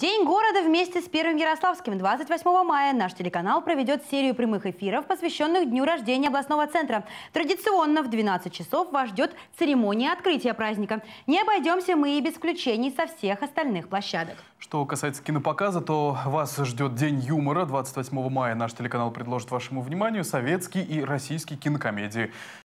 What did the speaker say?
День города вместе с Первым Ярославским 28 мая наш телеканал проведет серию прямых эфиров, посвященных дню рождения областного центра. Традиционно в 12 часов вас ждет церемония открытия праздника. Не обойдемся мы и без включений со всех остальных площадок. Что касается кинопоказа, то вас ждет День юмора. 28 мая наш телеканал предложит вашему вниманию советские и российские кинокомедии.